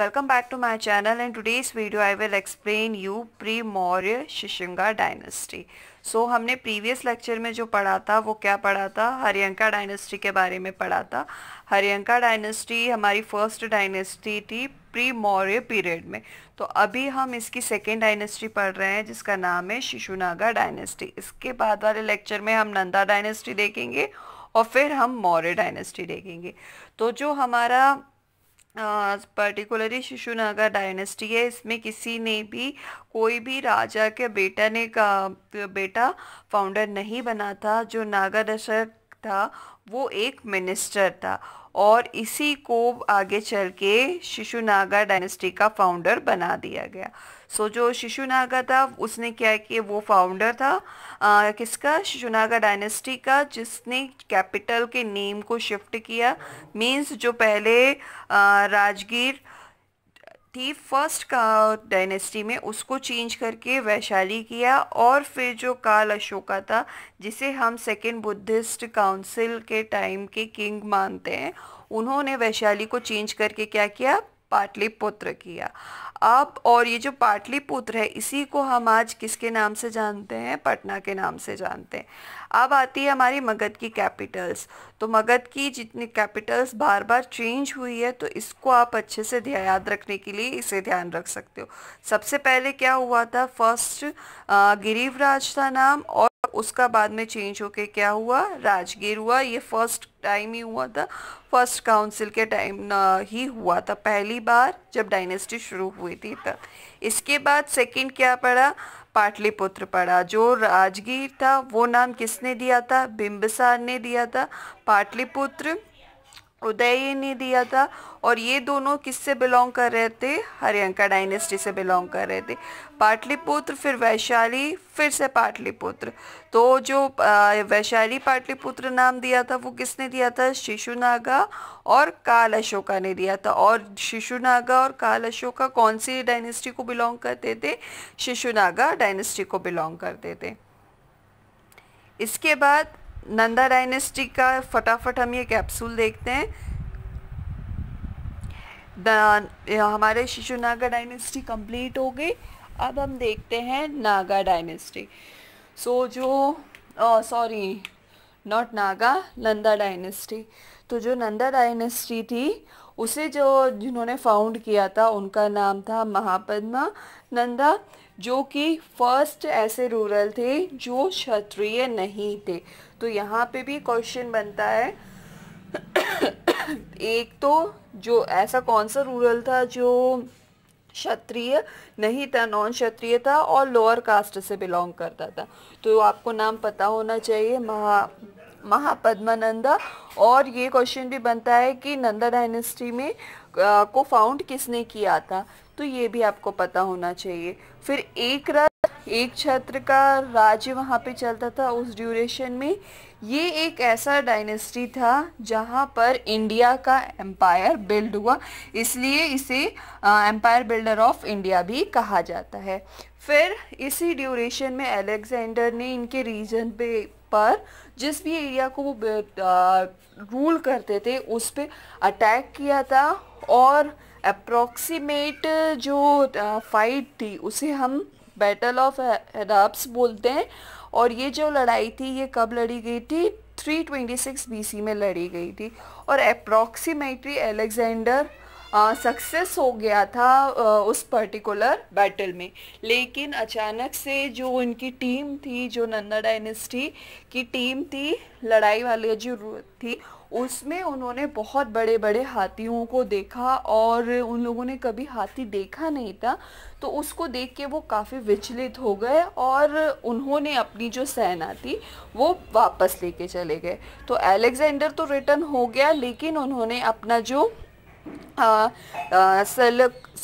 welcome back to my channel in today's video i will explain you pre maurya Shishunaga dynasty so हमने previous lecture में जो पढ़ा था वो क्या पढ़ा था हरियंका डायनेस्टी के बारे में पढ़ा था हरियंका डायनेस्टी हमारी फर्स्ट डायनेस्टी थी प्री मौर्य पीरियड में तो अभी हम इसकी सेकेंड डायनेस्टी पढ़ रहे हैं जिसका नाम है शिशुनागा डायनेस्टी इसके बाद वाले लेक्चर में हम नंदा डायनेस्टी देखेंगे और फिर हम मौर्य डायनेस्टी देखेंगे तो जो हमारा पर्टिकुलरली शिशुनागा डायनेस्टी है इसमें किसी ने भी कोई भी राजा के बेटा ने का बेटा फाउंडर नहीं बना था जो नागा दशक था वो एक मिनिस्टर था और इसी को आगे चल के शिशुनागा डायनेस्टी का फाउंडर बना दिया गया सो so, जो शिशुनागा था उसने क्या कि वो फाउंडर था आ, किसका शिशुनागा डायनेस्टी का जिसने कैपिटल के नेम को शिफ्ट किया मींस जो पहले आ, राजगीर थी फर्स्ट का डायनेस्टी में उसको चेंज करके वैशाली किया और फिर जो काल अशोका था जिसे हम सेकेंड बुद्धिस्ट काउंसिल के टाइम के किंग मानते हैं उन्होंने वैशाली को चेंज करके क्या किया पाटलिपुत्र किया अब और ये जो पाटलिपुत्र है इसी को हम आज किसके नाम से जानते हैं पटना के नाम से जानते हैं अब आती है हमारी मगध की कैपिटल्स तो मगध की जितनी कैपिटल्स बार बार चेंज हुई है तो इसको आप अच्छे से याद रखने के लिए इसे ध्यान रख सकते हो सबसे पहले क्या हुआ था फर्स्ट गिरीवराज था नाम और उसका बाद में चेंज होके क्या हुआ राजगीर हुआ ये फर्स्ट टाइम ही हुआ था फर्स्ट काउंसिल के टाइम ही हुआ था पहली बार जब डायनेस्टी शुरू हुई थी तब इसके बाद सेकंड क्या पड़ा पाटलिपुत्र पड़ा जो राजगीर था वो नाम किसने दिया था बिम्बसार ने दिया था पाटलिपुत्र उदय ने दिया था और ये दोनों किससे बिलोंग कर रहे थे हरियंका डायनेस्टी से बिलोंग कर रहे थे पाटलिपुत्र फिर वैशाली फिर से पाटलिपुत्र तो जो वैशाली पाटलिपुत्र नाम दिया था वो किसने दिया था शिशुनागा और काल अशोका ने दिया था और शिशुनागा और काल अशोका कौन सी डायनेस्टी को बिलोंग करते थे शिशुनागा डायनेस्टी को बिलोंग करते थे इसके बाद नंदा डायनेस्टी का फटाफट हम ये कैप्सूल देखते हैं हमारे शिशु नागा डायनेस्टी कंप्लीट हो गई अब हम देखते हैं नागा डायनेस्टी सो so, जो sorry not Naga Nanda dynasty तो जो नंदा डायनेस्टी थी उसे जो जिन्होंने फाउंड किया था उनका नाम था महापद्मा नंदा जो कि फर्स्ट ऐसे रूरल थे जो क्षत्रिय नहीं थे तो यहाँ पे भी क्वेश्चन बनता है एक तो जो ऐसा कौन सा रूरल था जो क्षत्रिय नहीं था नॉन क्षत्रिय था और लोअर कास्ट से बिलोंग करता था तो आपको नाम पता होना चाहिए महा महापद्मानंदा और ये क्वेश्चन भी बनता है कि नंदा डायनेस्टी में को फाउंड किसने किया था तो ये भी आपको पता होना चाहिए फिर एक रथ एक छत्र का राज्य वहाँ पे चलता था उस ड्यूरेशन में ये एक ऐसा डायनेस्टी था जहाँ पर इंडिया का एम्पायर बिल्ड हुआ इसलिए इसे एम्पायर बिल्डर ऑफ इंडिया भी कहा जाता है फिर इसी ड्यूरेशन में अलेक्जेंडर ने इनके रीजन पे पर जिस भी एरिया को वो रूल करते थे उस पर अटैक किया था और अप्रोक्सीमेट जो फाइट थी उसे हम बैटल ऑफ हेडाब्स बोलते हैं और ये जो लड़ाई थी ये कब लड़ी गई थी 326 बीसी में लड़ी गई थी और अप्रोक्सीमेटली अलेक्जेंडर सक्सेस हो गया था उस पर्टिकुलर बैटल में लेकिन अचानक से जो उनकी टीम थी जो नंदा डायनेस्टी की टीम थी लड़ाई वाली जो थी उसमें उन्होंने बहुत बड़े बड़े हाथियों को देखा और उन लोगों ने कभी हाथी देखा नहीं था तो उसको देख के वो काफ़ी विचलित हो गए और उन्होंने अपनी जो सेना थी वो वापस लेके चले गए तो एलेक्जेंडर तो रिटर्न हो गया लेकिन उन्होंने अपना जो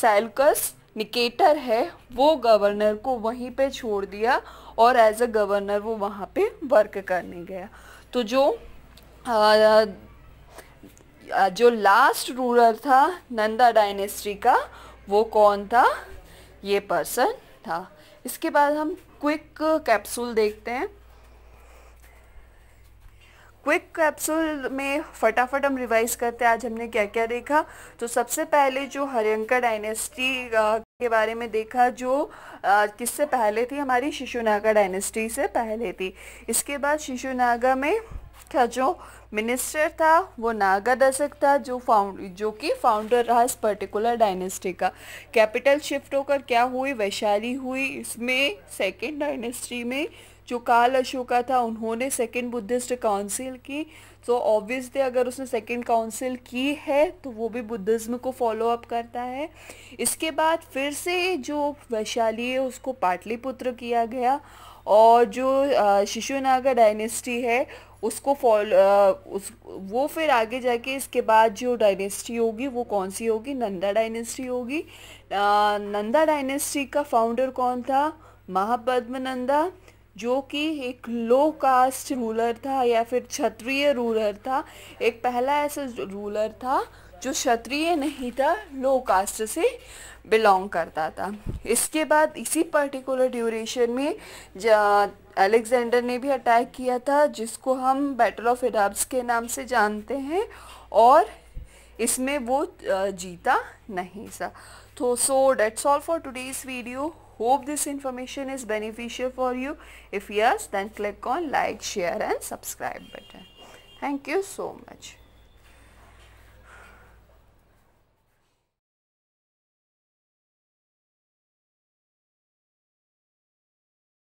सेल्कस निकेटर है वो गवर्नर को वहीं पे छोड़ दिया और एज अ गवर्नर वो वहाँ पे वर्क करने गया तो जो आ, जो लास्ट रूलर था नंदा डायनेस्टी का वो कौन था ये पर्सन था इसके बाद हम क्विक कैप्सूल देखते हैं क्विक कैप्सूल में फटाफट हम रिवाइज करते हैं आज हमने क्या क्या देखा तो सबसे पहले जो हरियंका डायनेस्टी के बारे में देखा जो किससे पहले थी हमारी शिशुनागा डायनेस्टी से पहले थी इसके बाद शिशुनागा में का जो मिनिस्टर था वो नागा दशक था जो फाउंड जो कि फाउंडर रहा इस पर्टिकुलर डायनेस्टी का कैपिटल शिफ्ट होकर क्या हुई वैशाली हुई इसमें सेकेंड डायनेस्टी में जो काल अशोका था उन्होंने सेकेंड बुद्धिस्ट काउंसिल की तो ऑब्वियसली अगर उसने सेकेंड काउंसिल की है तो वो भी बुद्धिज़्म को फॉलो अप करता है इसके बाद फिर से जो वैशाली है उसको पाटलिपुत्र किया गया और जो शिशुनागा डायनेस्टी है उसको फॉलो उस वो फिर आगे जाके इसके बाद जो डायनेस्टी होगी वो कौन सी होगी नंदा डायनेस्टी होगी नंदा डायनेस्टी का फाउंडर कौन था महापद्म नंदा जो कि एक लो कास्ट रूलर था या फिर क्षत्रिय रूलर था एक पहला ऐसा रूलर था जो क्षत्रिय नहीं था लो कास्ट से बिलोंग करता था इसके बाद इसी पर्टिकुलर ड्यूरेशन में अलेक्जेंडर ने भी अटैक किया था जिसको हम बैटल ऑफ एडाब्स के नाम से जानते हैं और इसमें वो जीता नहीं सा तो सो डेट्स ऑल फॉर इस video hope this information is beneficial for you if yes then click on like share and subscribe button thank you so much